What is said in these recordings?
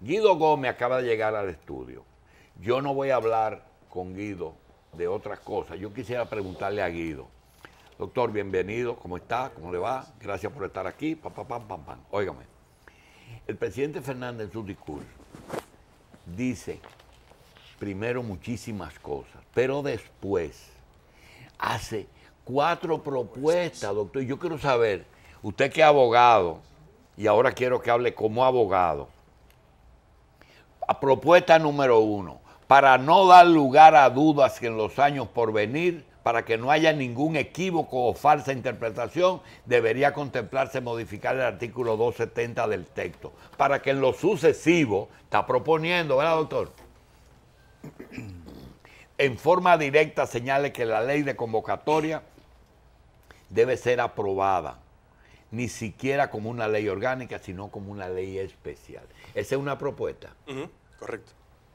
Guido Gómez acaba de llegar al estudio. Yo no voy a hablar con Guido de otras cosas. Yo quisiera preguntarle a Guido. Doctor, bienvenido. ¿Cómo está? ¿Cómo le va? Gracias por estar aquí. Pam, pam, pam, pam, Óigame. El presidente Fernández en su discurso dice primero muchísimas cosas, pero después hace cuatro propuestas, doctor. Yo quiero saber, usted que es abogado, y ahora quiero que hable como abogado, propuesta número uno, para no dar lugar a dudas que en los años por venir, para que no haya ningún equívoco o falsa interpretación, debería contemplarse modificar el artículo 270 del texto, para que en lo sucesivo, está proponiendo, ¿verdad, doctor? En forma directa señale que la ley de convocatoria debe ser aprobada ni siquiera como una ley orgánica, sino como una ley especial. Esa es una propuesta. Correcto.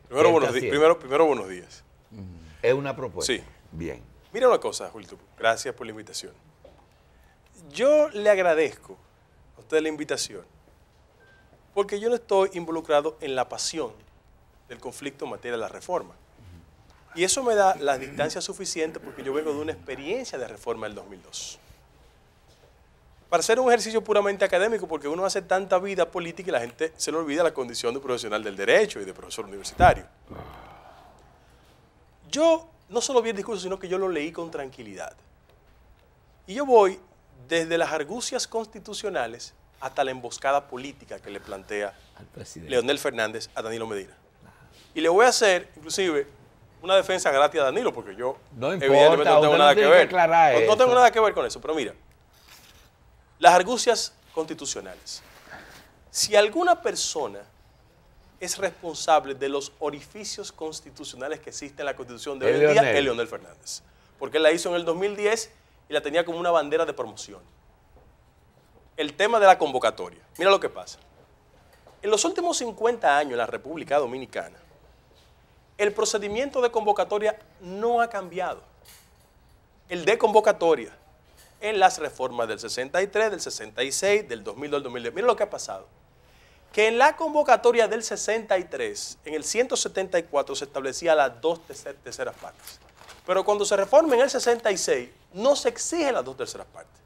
Primero buenos, buenos, días. Mm, es una propuesta. Sí. Bien. Mira una cosa, Julio. Gracias por la invitación. Yo le agradezco a usted la invitación porque yo no estoy involucrado en la pasión del conflicto en materia de la reforma. Y eso me da la distancia suficiente porque yo vengo de una experiencia de reforma del 2002 para ser un ejercicio puramente académico, porque uno hace tanta vida política y la gente se le olvida la condición de profesional del derecho y de profesor universitario. Yo no solo vi el discurso, sino que yo lo leí con tranquilidad. Y yo voy desde las argucias constitucionales hasta la emboscada política que le plantea Leonel Fernández a Danilo Medina. Y le voy a hacer, inclusive, una defensa gratis a Danilo, porque yo evidentemente no tengo nada que ver. no, tengo nada que ver con eso, pero mira, las argucias constitucionales. Si alguna persona es responsable de los orificios constitucionales que existen en la Constitución de hoy en día, es Leonel Fernández. Porque él la hizo en el 2010 y la tenía como una bandera de promoción. El tema de la convocatoria. Mira lo que pasa. En los últimos 50 años en la República Dominicana, el procedimiento de convocatoria no ha cambiado. El de convocatoria en las reformas del 63, del 66, del 2000 del 2010. Miren lo que ha pasado. Que en la convocatoria del 63, en el 174, se establecía las dos terceras partes. Pero cuando se reforma en el 66, no se exigen las dos terceras partes.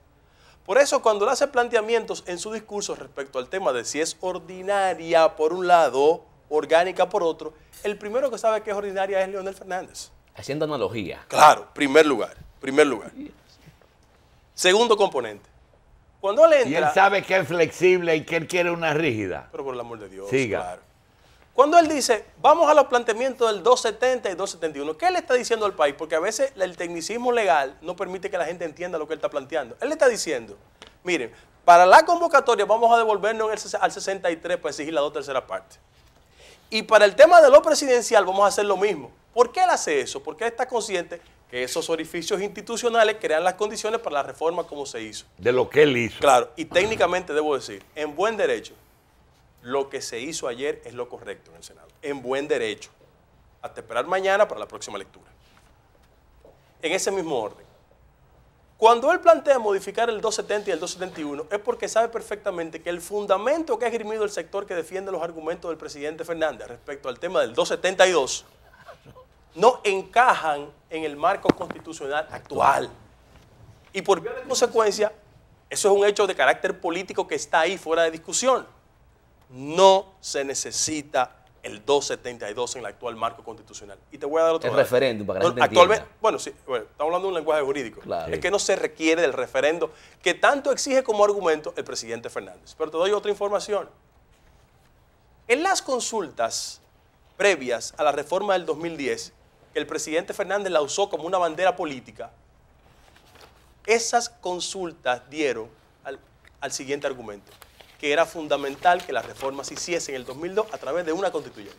Por eso, cuando él hace planteamientos en su discurso respecto al tema de si es ordinaria por un lado, orgánica por otro, el primero que sabe que es ordinaria es Leonel Fernández. Haciendo analogía. Claro, primer lugar, primer lugar. Segundo componente. Cuando él entra. Y él sabe que es flexible y que él quiere una rígida. Pero por el amor de Dios. Siga. Claro. Cuando él dice, vamos a los planteamientos del 270 y 271, ¿qué le está diciendo al país? Porque a veces el tecnicismo legal no permite que la gente entienda lo que él está planteando. Él le está diciendo, miren, para la convocatoria vamos a devolvernos al 63 para exigir la dos terceras partes. Y para el tema de lo presidencial vamos a hacer lo mismo. ¿Por qué él hace eso? Porque él está consciente que esos orificios institucionales crean las condiciones para la reforma como se hizo. De lo que él hizo. Claro, y técnicamente debo decir, en buen derecho, lo que se hizo ayer es lo correcto en el Senado, en buen derecho, hasta esperar mañana para la próxima lectura. En ese mismo orden, cuando él plantea modificar el 270 y el 271 es porque sabe perfectamente que el fundamento que ha esgrimido el sector que defiende los argumentos del presidente Fernández respecto al tema del 272 no encajan en el marco constitucional actual. Y por vía de consecuencia, eso es un hecho de carácter político que está ahí fuera de discusión. No se necesita el 272 en el actual marco constitucional. Y te voy a dar otro. El referéndum, para que no, Actualmente, bueno, sí, estamos hablando de un lenguaje jurídico. Es que no se requiere del referendo que tanto exige como argumento el presidente Fernández. Pero te doy otra información. En las consultas previas a la reforma del 2010, que el presidente Fernández la usó como una bandera política, esas consultas dieron al, siguiente argumento, que era fundamental que las reformas se hiciesen en el 2002 a través de una constituyente.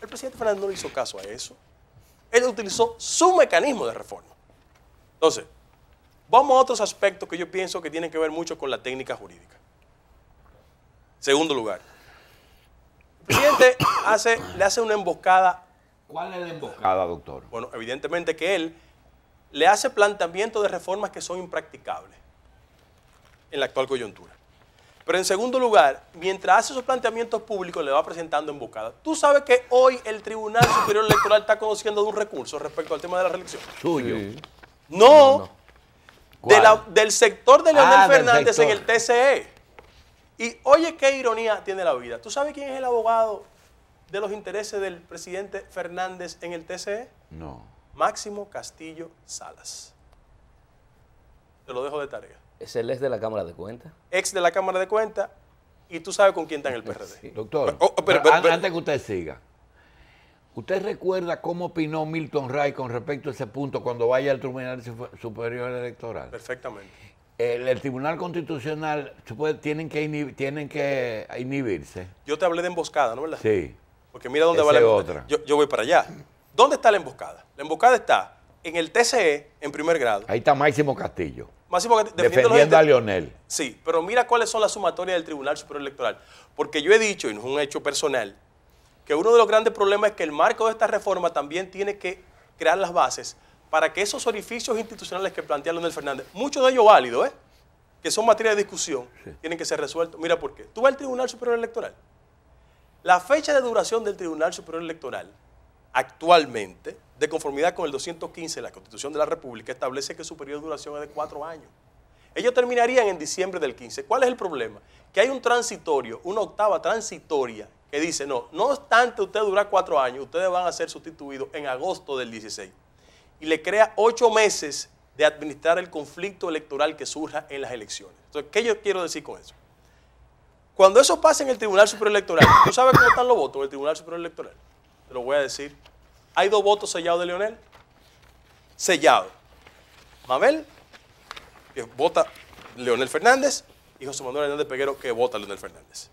El presidente Fernández no hizo caso a eso. Él utilizó su mecanismo de reforma. Entonces, vamos a otros aspectos que yo pienso que tienen que ver mucho con la técnica jurídica. Segundo lugar, el presidente le hace una emboscada ¿Cuál es la emboscada, doctor? Bueno, evidentemente que él le hace planteamientos de reformas que son impracticables en la actual coyuntura. Pero en segundo lugar, mientras hace esos planteamientos públicos, le va presentando emboscadas. Tú sabes que hoy el Tribunal Superior Electoral está conociendo de un recurso respecto al tema de la reelección. ¿Tuyo? No, del sector de Leonel ah, Fernández en el TCE. Y oye, qué ironía tiene la vida. ¿Tú sabes quién es el abogado de los intereses del presidente Fernández en el TCE? No. Máximo Castillo Salas. Te lo dejo de tarea. ¿Es el ex de la Cámara de Cuentas? Ex de la Cámara de Cuentas y tú sabes con quién está en el PRD. Doctor, oh, oh, antes que usted siga, ¿usted recuerda cómo opinó Milton Ray con respecto a ese punto cuando vaya al Tribunal Superior Electoral? Perfectamente. El, Tribunal Constitucional tienen que, tienen que inhibirse. Yo te hablé de emboscada, ¿no verdad? Sí. Porque mira dónde va la Yo, voy para allá. ¿Dónde está la emboscada? La emboscada está en el TCE, en primer grado. Ahí está Máximo Castillo. Máximo Castillo. Defendiendo, a Leonel. Sí, pero mira cuáles son las sumatorias del Tribunal Superior Electoral. Porque yo he dicho, y no es un hecho personal, que uno de los grandes problemas es que el marco de esta reforma también tiene que crear las bases para que esos orificios institucionales que plantea Leonel Fernández, muchos de ellos válidos, ¿eh? que son materia de discusión, tienen que ser resueltos. Mira por qué. Tú vas al Tribunal Superior Electoral la fecha de duración del Tribunal Superior Electoral actualmente, de conformidad con el 215 de la Constitución de la República, establece que su periodo de duración es de cuatro años. Ellos terminarían en diciembre del 15. ¿Cuál es el problema? Que hay un transitorio, una octava transitoria, que dice, no, no obstante usted durar cuatro años, ustedes van a ser sustituidos en agosto del 16. Y le crea ocho meses de administrar el conflicto electoral que surja en las elecciones. Entonces, ¿qué yo quiero decir con eso? Cuando eso pasa en el Tribunal Superior Electoral, ¿tú sabes cómo están los votos en el Tribunal Superior Electoral? Te lo voy a decir. Hay dos votos sellados de Leonel. Sellado. Mabel, que vota Leonel Fernández, y José Manuel Hernández Peguero, que vota Leonel Fernández.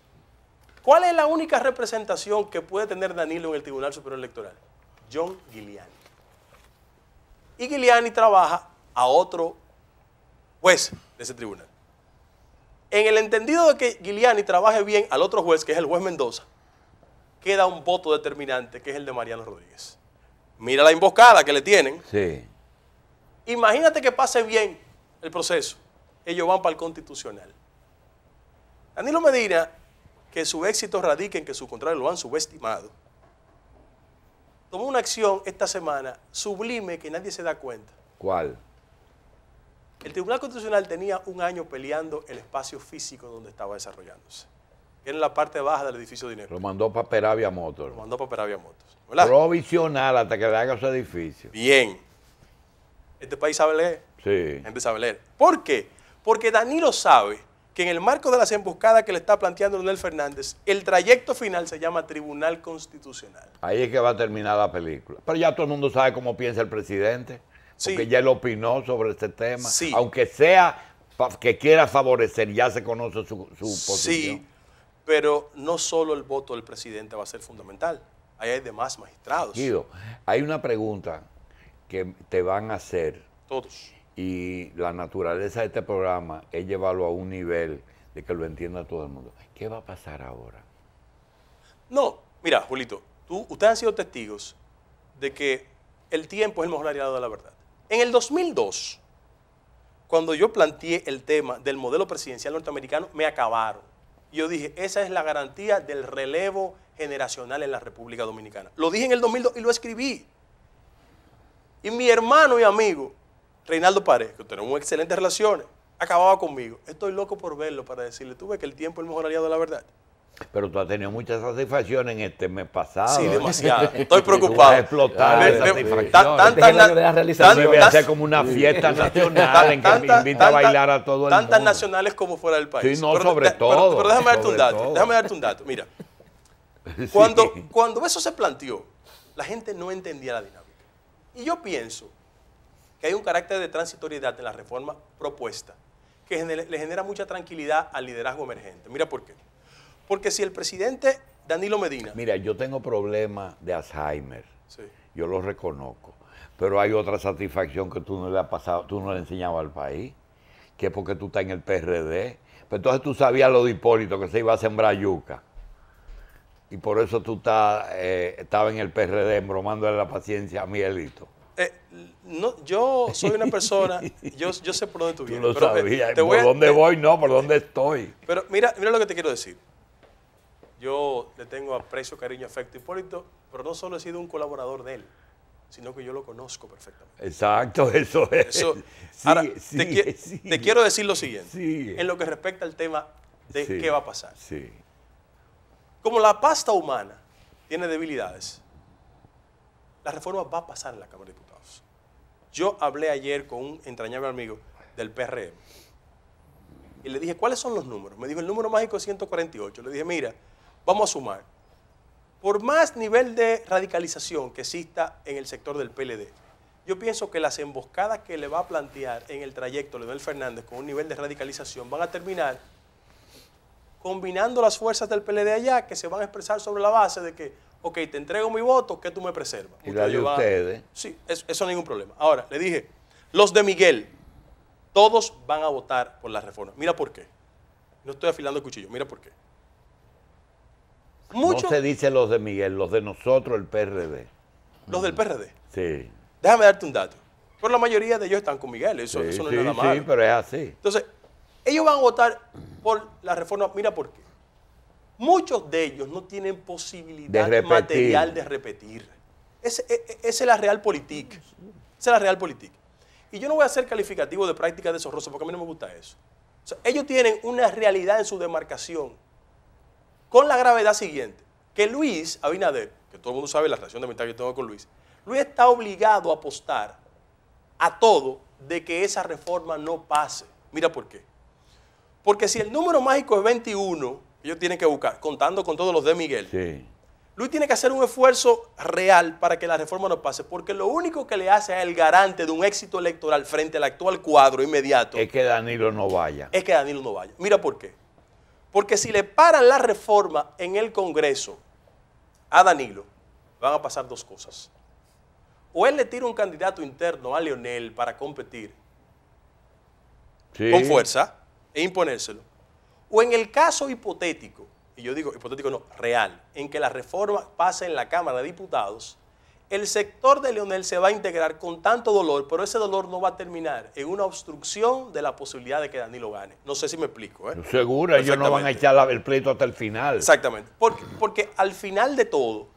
¿Cuál es la única representación que puede tener Danilo en el Tribunal Superior Electoral? John Giuliani. Y Giuliani trabaja a otro juez de ese tribunal. En el entendido de que Giuliani trabaje bien al otro juez, que es el juez Mendoza, queda un voto determinante, que es el de Mariano Rodríguez. Mira la emboscada que le tienen. Sí. Imagínate que pase bien el proceso. Ellos van para el constitucional. Danilo Medina, que su éxito radica en que su contrario lo han subestimado, tomó una acción esta semana sublime que nadie se da cuenta. ¿Cuál? El Tribunal Constitucional tenía un año peleando el espacio físico donde estaba desarrollándose. Era en la parte baja del edificio de Dinero. Lo mandó para Peravia Motors. Lo mandó para Peravia Motors. Provisional hasta que le haga su edificio. Bien. Este país sabe leer. Sí. Empieza a sabe leer. ¿Por qué? Porque Danilo sabe que en el marco de las emboscadas que le está planteando Leonel Fernández, el trayecto final se llama Tribunal Constitucional. Ahí es que va a terminar la película. Pero ya todo el mundo sabe cómo piensa el presidente porque ya él opinó sobre este tema, aunque sea que quiera favorecer, ya se conoce su, posición. Sí, pero no solo el voto del presidente va a ser fundamental, ahí hay demás magistrados. Guido, hay una pregunta que te van a hacer. Todos. Y la naturaleza de este programa es llevarlo a un nivel de que lo entienda todo el mundo. ¿Qué va a pasar ahora? No, mira, Julito, tú, ustedes han sido testigos de que el tiempo es el mejor aliado de la verdad. En el 2002, cuando yo planteé el tema del modelo presidencial norteamericano, me acabaron. Yo dije, esa es la garantía del relevo generacional en la República Dominicana. Lo dije en el 2002 y lo escribí. Y mi hermano y amigo, Reinaldo Pérez, que tenemos excelentes relaciones, acababa conmigo. Estoy loco por verlo para decirle, tú ves que el tiempo es el mejor aliado de la verdad. Pero tú has tenido mucha satisfacción en este mes pasado. Sí, demasiado. Estoy preocupado. explotar como una fiesta nacional en que me invita a bailar a todo el mundo. Tantas nacionales como fuera del país. no, sobre todo. Pero, déjame darte un dato. Déjame darte un dato. Mira, cuando eso se planteó, la gente no entendía la dinámica. Y yo pienso que hay un carácter de transitoriedad en la reforma propuesta que le genera mucha tranquilidad al liderazgo emergente. Mira por qué. Porque si el presidente Danilo Medina. Mira, yo tengo problemas de Alzheimer. Sí. Yo lo reconozco. Pero hay otra satisfacción que tú no le has pasado, tú no le has al país, que es porque tú estás en el PRD. Pero entonces tú sabías lo de Hipólito, que se iba a sembrar yuca. Y por eso tú eh, estabas en el PRD embromándole la paciencia a Miguelito. Eh, no, yo soy una persona, yo, sé por dónde tú vienes. Tú lo eh, sabías. ¿Por dónde voy? No, por dónde estoy. Pero mira, mira lo que te quiero decir. Yo le tengo aprecio, cariño, afecto a Hipólito, pero no solo he sido un colaborador de él, sino que yo lo conozco perfectamente. Exacto, eso es. ahora, te, te, quiero decir lo siguiente, en lo que respecta al tema de qué va a pasar. Como la pasta humana tiene debilidades, la reforma va a pasar en la Cámara de Diputados. Yo hablé ayer con un entrañable amigo del PRM y le dije, ¿cuáles son los números? Me dijo, el número mágico es 148. Le dije, mira, Vamos a sumar. Por más nivel de radicalización que exista en el sector del PLD, yo pienso que las emboscadas que le va a plantear en el trayecto Leonel Fernández con un nivel de radicalización van a terminar combinando las fuerzas del PLD allá que se van a expresar sobre la base de que, ok, te entrego mi voto, que tú me preservas. Y la ustedes. Sí, eso, eso ningún problema. Ahora, le dije, los de Miguel, todos van a votar por la reforma. Mira por qué. No estoy afilando el cuchillo, mira por qué. No se dice los de Miguel, los de nosotros, el PRD. ¿Los del PRD? Sí. Déjame darte un dato. Pero la mayoría de ellos están con Miguel, eso, no es nada malo. Sí, pero es así. Entonces, ellos van a votar por la reforma. Mira por qué. Muchos de ellos no tienen posibilidad material de repetir. E, e, esa es, la real política. Esa es la real política. Y yo no voy a hacer calificativo de práctica de esos rosas porque a mí no me gusta eso. ellos tienen una realidad en su demarcación con la gravedad siguiente, que Luis Abinader, que todo el mundo sabe la relación de amistad que tengo con Luis, Luis está obligado a apostar a todo de que esa reforma no pase. Mira por qué. Porque si el número mágico es 21, ellos tienen que buscar, contando con todos los de Miguel. Sí. Luis tiene que hacer un esfuerzo real para que la reforma no pase, porque lo único que le hace es el garante de un éxito electoral frente al actual cuadro inmediato. Es que Danilo no vaya. Es que Danilo no vaya. Mira por qué. Porque si le paran la reforma en el Congreso a Danilo, van a pasar dos cosas. O él le tira un candidato interno a Leonel para competir con fuerza e imponérselo. O en el caso hipotético, y yo digo hipotético no, real, en que la reforma pase en la Cámara de Diputados, el sector de Leonel se va a integrar con tanto dolor, pero ese dolor no va a terminar en una obstrucción de la posibilidad de que Danilo gane. No sé si me explico. ¿eh? Seguro, ellos no van a echar el pleito hasta el final. Exactamente. Porque, al final de todo,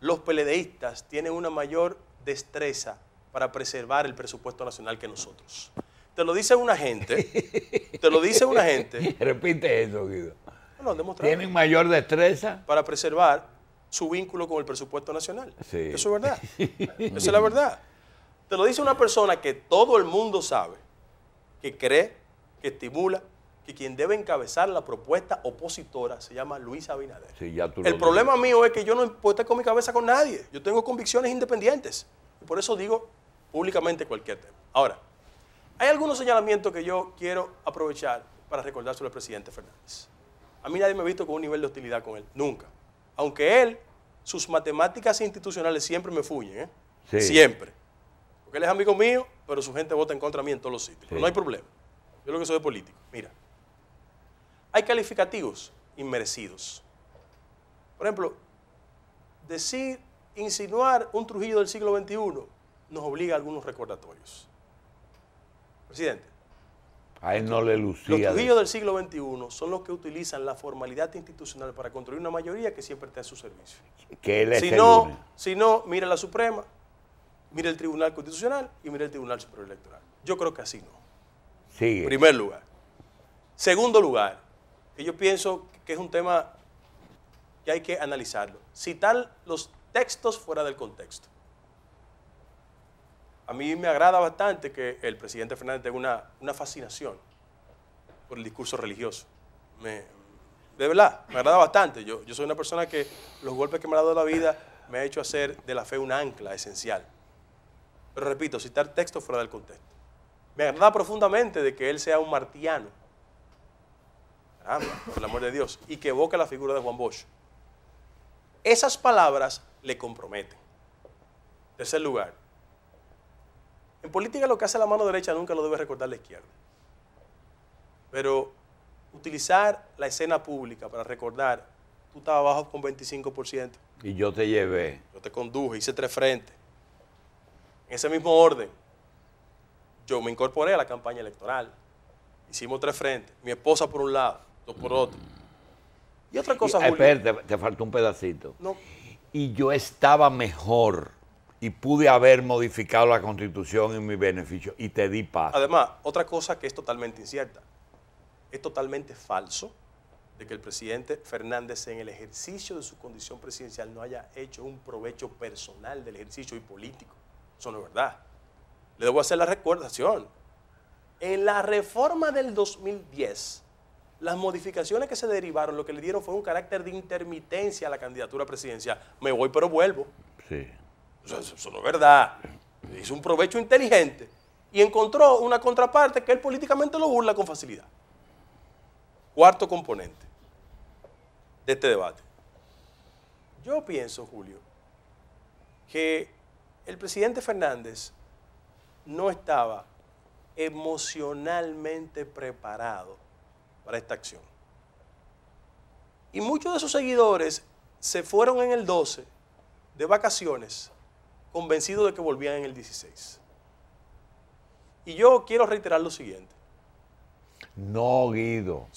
los peledeístas tienen una mayor destreza para preservar el presupuesto nacional que nosotros. Te lo dice una gente. Te lo dice una gente. Repite eso, Guido. Tienen mayor destreza. Para preservar su vínculo con el presupuesto nacional. Eso es verdad. Eso es la verdad. Te lo dice una persona que todo el mundo sabe, que cree, que estimula, que quien debe encabezar la propuesta opositora se llama Luis Abinader. el problema mío es que yo no puedo con mi cabeza con nadie. Yo tengo convicciones independientes. Y por eso digo públicamente cualquier tema. Ahora, hay algunos señalamientos que yo quiero aprovechar para recordar sobre el presidente Fernández. A mí nadie me ha visto con un nivel de hostilidad con él, nunca. Aunque él, sus matemáticas institucionales siempre me fuyen, ¿eh? Siempre. Porque él es amigo mío, pero su gente vota en contra mí en todos los sitios. Pero no hay problema. Yo lo que soy de político. Mira, hay calificativos inmerecidos. Por ejemplo, decir, insinuar un Trujillo del siglo XXI nos obliga a algunos recordatorios. Presidente, a él no le lucía. Los judíos del siglo XXI son los que utilizan la formalidad institucional para construir una mayoría que siempre está a su servicio. si, no, si no, mira la Suprema, mira el Tribunal Constitucional y mira el Tribunal Superior Electoral. Yo creo que así no. Sigue. Primer lugar. Segundo lugar, que yo pienso que es un tema que hay que analizarlo. Citar los textos fuera del contexto a mí me agrada bastante que el presidente Fernández tenga una, fascinación por el discurso religioso. de verdad, me agrada bastante. Yo, soy una persona que los golpes que me ha dado la vida me ha hecho hacer de la fe un ancla esencial. Pero repito, citar textos fuera del contexto. Me agrada profundamente de que él sea un martiano. Caramba, por el amor de Dios. Y que evoque la figura de Juan Bosch. Esas palabras le comprometen. Tercer lugar, en política lo que hace la mano derecha nunca lo debe recordar la izquierda. Pero utilizar la escena pública para recordar, tú estabas abajo con 25%. Y yo te llevé. Yo te conduje, hice tres frentes. En ese mismo orden, yo me incorporé a la campaña electoral. Hicimos tres frentes. Mi esposa por un lado, dos por otro. Y otra cosa, espera, te, te faltó un pedacito. No. Y yo estaba mejor y pude haber modificado la constitución en mi beneficio y te di paz. Además, otra cosa que es totalmente incierta, es totalmente falso de que el presidente Fernández en el ejercicio de su condición presidencial no haya hecho un provecho personal del ejercicio y político. Eso no es verdad. Le debo hacer la recordación. En la reforma del 2010, las modificaciones que se derivaron, lo que le dieron fue un carácter de intermitencia a la candidatura presidencial. Me voy pero vuelvo. Sí. Eso, no es verdad. Hizo un provecho inteligente y encontró una contraparte que él políticamente lo burla con facilidad. Cuarto componente de este debate. Yo pienso, Julio, que el presidente Fernández no estaba emocionalmente preparado para esta acción. Y muchos de sus seguidores se fueron en el 12 de vacaciones convencido de que volvían en el 16. Y yo quiero reiterar lo siguiente. No, Guido.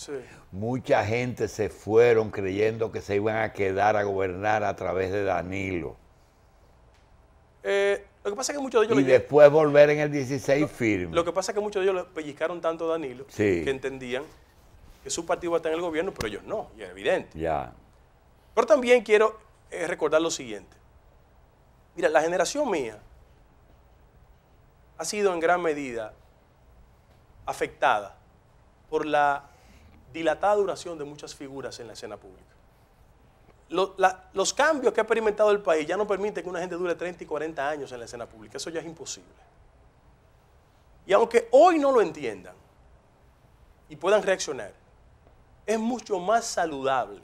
Mucha gente se fueron creyendo que se iban a quedar a gobernar a través de Danilo. Eh, lo que pasa que muchos de ellos... Y después volver en el 16 firme. Lo que pasa es que muchos de ellos pellizcaron tanto a Danilo que entendían que su partido va a estar en el gobierno, pero ellos no, y es evidente. Ya. Pero también quiero eh, recordar lo siguiente. Mira, la generación mía ha sido en gran medida afectada por la dilatada duración de muchas figuras en la escena pública. los cambios que ha experimentado el país ya no permiten que una gente dure 30 y 40 años en la escena pública. Eso ya es imposible. Y aunque hoy no lo entiendan y puedan reaccionar, es mucho más saludable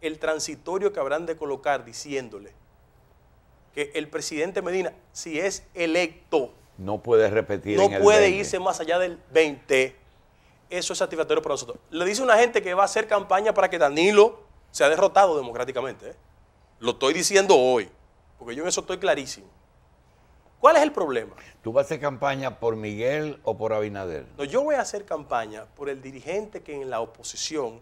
el transitorio que habrán de colocar diciéndole, el presidente Medina, si es electo, no puede repetir. No puede irse más allá del 20. Eso es satisfactorio para nosotros. Le dice una gente que va a hacer campaña para que Danilo sea derrotado democráticamente. ¿eh? Lo estoy diciendo hoy, porque yo en eso estoy clarísimo. ¿Cuál es el problema? ¿Tú vas a hacer campaña por Miguel o por Abinader? No, yo voy a hacer campaña por el dirigente que en la oposición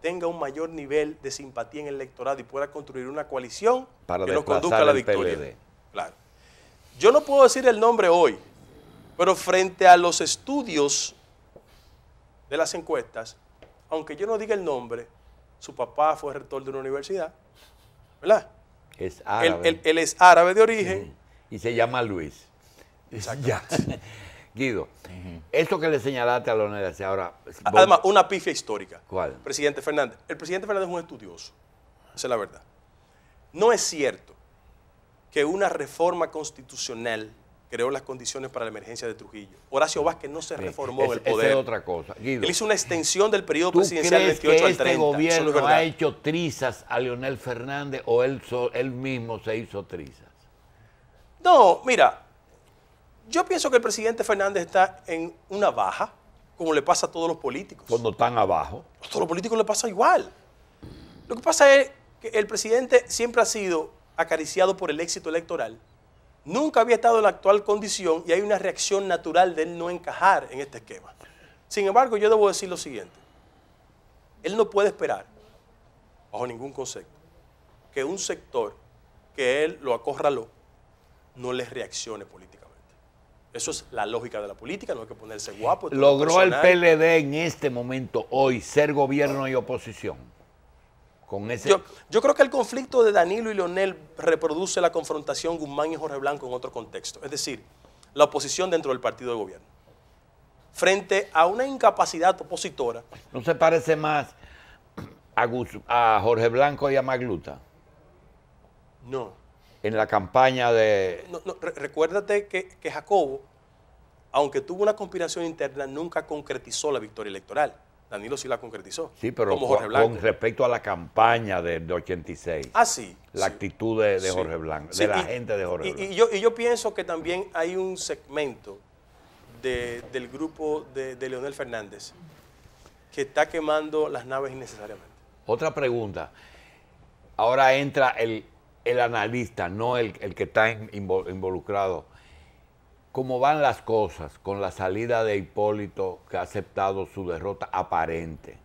tenga un mayor nivel de simpatía en el electorado y pueda construir una coalición que nos conduzca a la victoria. Yo no puedo decir el nombre hoy, pero frente a los estudios de las encuestas, aunque yo no diga el nombre, su papá fue rector de una universidad, ¿verdad? Es árabe. Él, es árabe de origen. Y se llama Luis. Exacto. Guido, eso esto que le señalaste a Leonel hace ahora. Además, una pifia histórica. ¿Cuál? Presidente Fernández. El presidente Fernández es un estudioso. Esa es la verdad. No es cierto que una reforma constitucional creó las condiciones para la emergencia de Trujillo. Horacio Vázquez no se reformó el poder. Es otra cosa. Guido, Él hizo una extensión del periodo presidencial del 28 al 30. Este gobierno ha hecho trizas a Leonel Fernández o él, él mismo se hizo trizas? No, mira, yo pienso que el presidente Fernández está en una baja, como le pasa a todos los políticos. Cuando están abajo. A todos los políticos le pasa igual. Lo que pasa es que el presidente siempre ha sido acariciado por el éxito electoral. Nunca había estado en la actual condición y hay una reacción natural de él no encajar en este esquema. Sin embargo, yo debo decir lo siguiente. Él no puede esperar, bajo ningún concepto, que un sector que él lo acorraló no le reaccione políticamente. Eso es la lógica de la política, no hay que ponerse guapo. ¿Logró el PLD en este momento, hoy, ser gobierno y oposición? Con yo, creo que el conflicto de Danilo y Leonel reproduce la confrontación Guzmán y Jorge Blanco en otro contexto. Es decir, la oposición dentro del partido de gobierno. Frente a una incapacidad opositora. ¿No se parece más a Jorge Blanco y a Magluta? No en la campaña de... recuérdate que, Jacobo, aunque tuvo una conspiración interna, nunca concretizó la victoria electoral. Danilo sí la concretizó. Sí, pero con respecto a la campaña de, 86. Ah, sí. La actitud de, Jorge Blanco, de la gente de Jorge y, Blanco. Y yo, yo pienso que también hay un segmento del grupo de, de Leonel Fernández que está quemando las naves innecesariamente. Otra pregunta. Ahora entra el, el analista, no el, que está involucrado, cómo van las cosas con la salida de Hipólito, que ha aceptado su derrota aparente,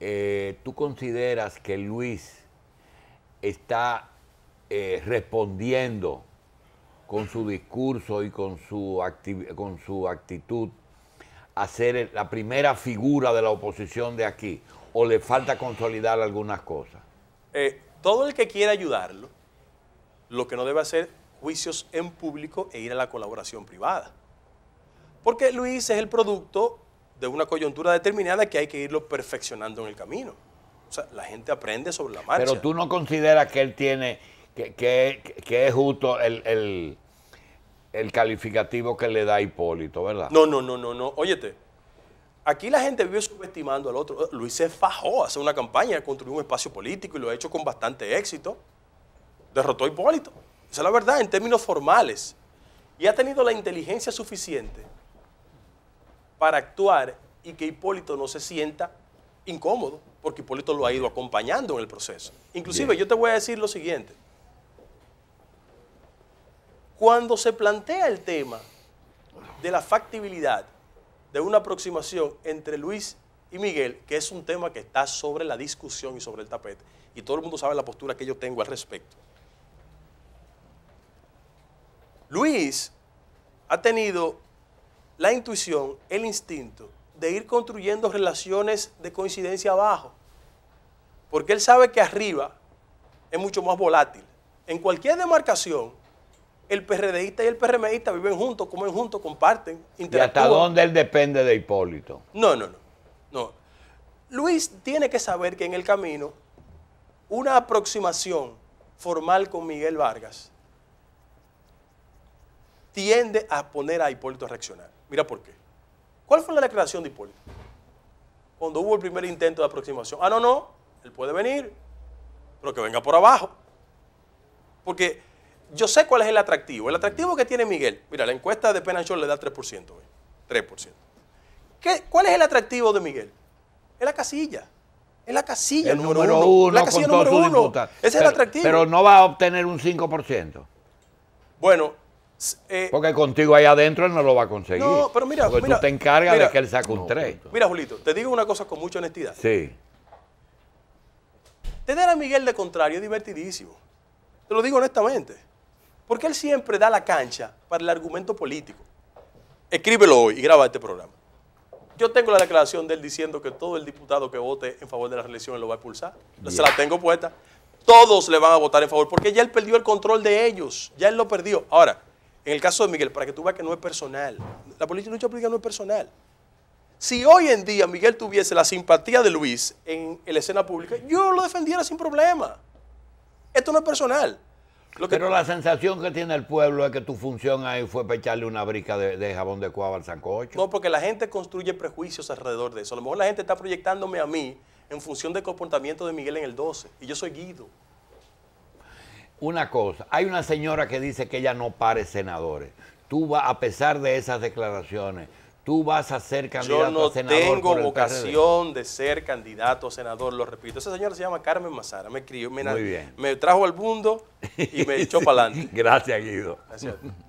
eh, ¿tú consideras que Luis está eh, respondiendo con su discurso y con su, con su actitud a ser la primera figura de la oposición de aquí? ¿O le falta consolidar algunas cosas? Eh, todo el que quiera ayudarlo, lo que no debe hacer juicios en público e ir a la colaboración privada. Porque Luis es el producto de una coyuntura determinada que hay que irlo perfeccionando en el camino. O sea, la gente aprende sobre la marcha. Pero tú no consideras que él tiene, que, que, es justo el, el, el, calificativo que le da Hipólito, ¿verdad? No, no, no, no, no. Óyete, Aquí la gente vive subestimando al otro. Luis se fajó a hacer una campaña, construyó un espacio político y lo ha hecho con bastante éxito. Derrotó a Hipólito. Esa es la verdad, en términos formales. Y ha tenido la inteligencia suficiente para actuar y que Hipólito no se sienta incómodo, porque Hipólito lo ha ido acompañando en el proceso. Inclusive yo te voy a decir lo siguiente. Cuando se plantea el tema de la factibilidad de una aproximación entre Luis y Miguel, que es un tema que está sobre la discusión y sobre el tapete. Y todo el mundo sabe la postura que yo tengo al respecto. Luis ha tenido la intuición, el instinto de ir construyendo relaciones de coincidencia abajo. Porque él sabe que arriba es mucho más volátil. En cualquier demarcación, el PRDista y el PRMista viven juntos, comen juntos, comparten, ¿Y hasta dónde él depende de Hipólito? No, no, no, no. Luis tiene que saber que en el camino una aproximación formal con Miguel Vargas tiende a poner a Hipólito a reaccionar. Mira por qué. ¿Cuál fue la declaración de Hipólito? Cuando hubo el primer intento de aproximación. Ah, no, no, él puede venir, pero que venga por abajo. Porque yo sé cuál es el atractivo. El atractivo que tiene Miguel, mira, la encuesta de Penacho le da 3% hoy. 3%. ¿Cuál es el atractivo de Miguel? Es la casilla. Es la casilla el número, uno. La casilla número uno. Ese es el atractivo. Pero no va a obtener un 5%. Bueno. Eh, porque contigo ahí adentro él no lo va a conseguir. No, pero mira. Porque tú te encargas de que él saque un 3. Mira, Julito, te digo una cosa con mucha honestidad. Sí. Tener a Miguel de contrario es divertidísimo. Te lo digo honestamente. Porque él siempre da la cancha para el argumento político. Escríbelo hoy y graba este programa. Yo tengo la declaración de él diciendo que todo el diputado que vote en favor de la reelección lo va a expulsar. Se la tengo puesta. Todos le van a votar en favor porque ya él perdió el control de ellos. Ya él lo perdió. Ahora, en el caso de Miguel, para que tú veas que no es personal. La política, lucha política no es personal. Si hoy en día Miguel tuviese la simpatía de Luis en la escena pública, yo lo defendiera sin problema. Esto no es personal. Pero la sensación que tiene el pueblo es que tu función ahí fue echarle una brica de, jabón de cuava al sancocho. No, porque la gente construye prejuicios alrededor de eso. A lo mejor la gente está proyectándome a mí en función del comportamiento de Miguel en el 12, y yo soy Guido. Una cosa, hay una señora que dice que ella no pare senadores. Tú, vas a pesar de esas declaraciones, tú vas a ser candidato a senador. Yo no tengo vocación de ser candidato a senador, lo repito. Esa señora se llama Carmen Mazara, me crió, me, trajo al mundo y me echó para adelante. Gracias, Guido.